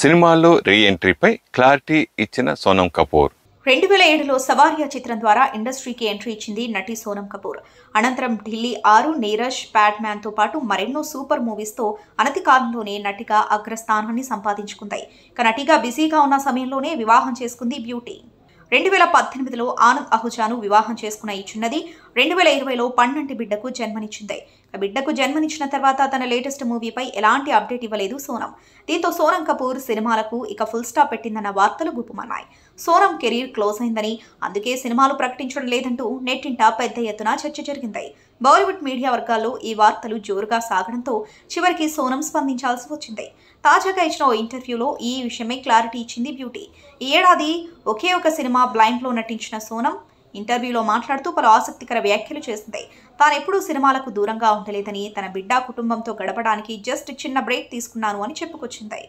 సినిమాల్లో రీ ఎంట్రీపై క్లారిటీ ఇచ్చిన సోనం కపూర్ రెండు వేల ఏడులో సవారియా చిత్రం ద్వారా ఇండస్ట్రీకి ఎంట్రీ ఇచ్చింది నటి సోనం కపూర్ అనంతరం ఢిల్లీ ఆరు నీరజ్ తో పాటు మరెన్నో సూపర్ మూవీస్తో అనతి కాలంలోనే నటిగా అగ్రస్థానాన్ని సంపాదించుకుంది ఇక నటిగా బిజీగా ఉన్న సమయంలోనే వివాహం చేసుకుంది బ్యూటీ రెండు వేల పద్దెనిమిదిలో ఆనంద్ అహుజాను వివాహం చేసుకున్న ఈ చిన్నది రెండు వేల ఇరవైలో పన్నంటి బిడ్డకు జన్మనిచ్చింది బిడ్డకు జన్మనిచ్చిన తర్వాత తన లేటెస్ట్ మూవీపై ఎలాంటి అప్డేట్ ఇవ్వలేదు సోనం దీంతో సోనం కపూర్ సినిమాలకు ఇక ఫుల్ స్టాప్ పెట్టిందన్న వార్తలు గుప్పమన్నాయి సోనం కెరీర్ క్లోజ్ అయిందని అందుకే సినిమాలు ప్రకటించడం లేదంటూ నెట్టింట పెద్ద ఎత్తున చర్చ జరిగింది బాలీవుడ్ మీడియా వర్గాల్లో ఈ వార్తలు జోరుగా సాగడంతో చివరికి సోనం స్పందించాల్సి వచ్చింది తాజాగా ఇచ్చిన ఓ ఇంటర్వ్యూలో ఈ విషయమే క్లారిటీ ఇచ్చింది బ్యూటీ ఈ ఏడాది ఒకే ఒక సినిమా బ్లైండ్లో నటించిన సోనం ఇంటర్వ్యూలో మాట్లాడుతూ పలు ఆసక్తికర వ్యాఖ్యలు చేసింది తానెప్పుడూ సినిమాలకు దూరంగా ఉండలేదని తన బిడ్డ కుటుంబంతో గడపడానికి జస్ట్ చిన్న బ్రేక్ తీసుకున్నాను అని చెప్పుకొచ్చింది